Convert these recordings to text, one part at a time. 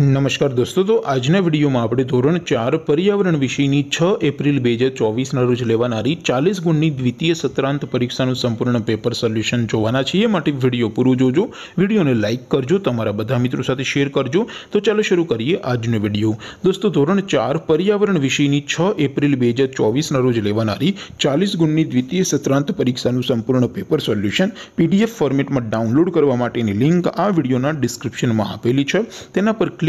નમસ્કાર દોસ્તો તો આજનો વિડિયોમાં આપણે ધોરણ 4 પર્યાવરણ વિષયની 6 એપ્રિલ 2024 ના રોજ લેવાણારી 40 ગુણની દ્વિતીય સત્રાંત પરીક્ષાનું સંપૂર્ણ પેપર સોલ્યુશન જોવાના છે એ માટે વિડિયો પૂરો જોજો વિડિયોને લાઈક કરજો તમારા બધા મિત્રો સાથે શેર કરજો તો ચાલો શરૂ કરીએ આજનો વિડિયો દોસ્તો ધોરણ 4 પર્યાવરણ વિષયની 6 એપ્રિલ 2024 ના રોજ લેવાણારી 40 ગુણની દ્વિતીય સત્રાંત પરીક્ષાનું સંપૂર્ણ પેપર સોલ્યુશન PDF ફોર્મેટમાં ડાઉનલોડ કરવા માટેની લિંક આ વિડિયોના ડિસ્ક્રિપ્શનમાં આપેલી છે તેના પર ક્લિક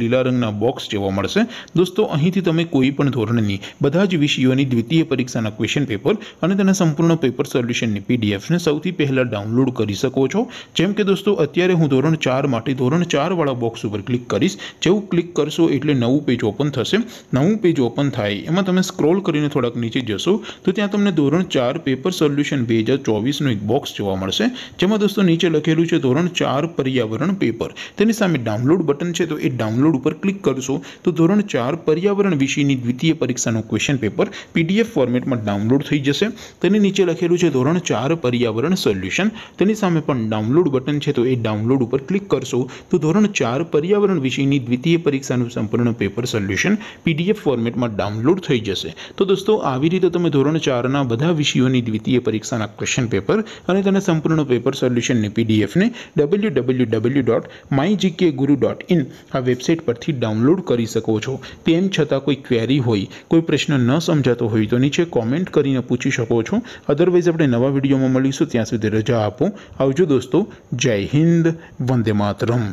લેલા રંગના બોક્સ દેવા મળશે દોસ્તો અહીંથી તમે કોઈ પણ ધોરણની બધા જ વિષયોની દ્વિતીય પરીક્ષાના ક્વેશ્ચન પેપર અને તેના સંપૂર્ણ પેપર સોલ્યુશનની પીડીએફ ને સૌથી પહેલા ડાઉનલોડ કરી શકો છો જેમ કે દોસ્તો અત્યારે હું ધોરણ 4 માટે ધોરણ 4 વાળો બોક્સ ઉપર ક્લિક કરીશ જેવું ક્લિક કરશો એટલે નવું પેજ ઓપન થશે નવું પેજ ઓપન થાય એમાં તમે સ્ક્રોલ કરીને થોડક નીચે જશો તો ત્યાં તમને ધોરણ 4 પેપર સોલ્યુશન 2024 નો એક બોક્સ જોવા મળશે જેમાં દોસ્તો નીચે લખેલું છે ધોરણ 4 પર્યાવરણ પેપર તેની સામે ડાઉનલોડ બટન છે તો એ દબાવી ડાઉનલોડ ઉપર ક્લિક કરશો તો ધોરણ 4 પર્યાવરણ વિષયની દ્વિતીય પરીક્ષાનો ક્વેશ્ચન પેપર પીડીએફ ફોર્મેટમાં ડાઉનલોડ થઈ જશે તેની નીચે લખેલું છે ધોરણ 4 પર્યાવરણ સોલ્યુશન તેની સામે પર ડાઉનલોડ બટન છે તો એ ડાઉનલોડ ઉપર ક્લિક કરશો તો ધોરણ 4 પર્યાવરણ વિષયની દ્વિતીય પરીક્ષાનું સંપૂર્ણ પેપર સોલ્યુશન પીડીએફ ફોર્મેટમાં ડાઉનલોડ થઈ જશે તો દોસ્તો આવી રીતે તમે ધોરણ 4 ના બધા વિષયોની દ્વિતીય પરીક્ષાના ક્વેશ્ચન પેપર અને તેના સંપૂર્ણ પેપર સોલ્યુશન ને પીડીએફ ને www.mygkguru.in પરથી शीट पर थी डाउनलोड कर सको छु તેમ છતાં કોઈ ક્વેરી હોય કોઈ પ્રશ્ન ન સમજાતો હોય તો નીચે કમેન્ટ કરીને પૂછી શકો છો અધરવાઇઝ આપણે નવા વિડિયોમાં મળીશું ત્યાં સુધી રજા આપો આવજો દોસ્તો જય હિન્દ વંદે માતરમ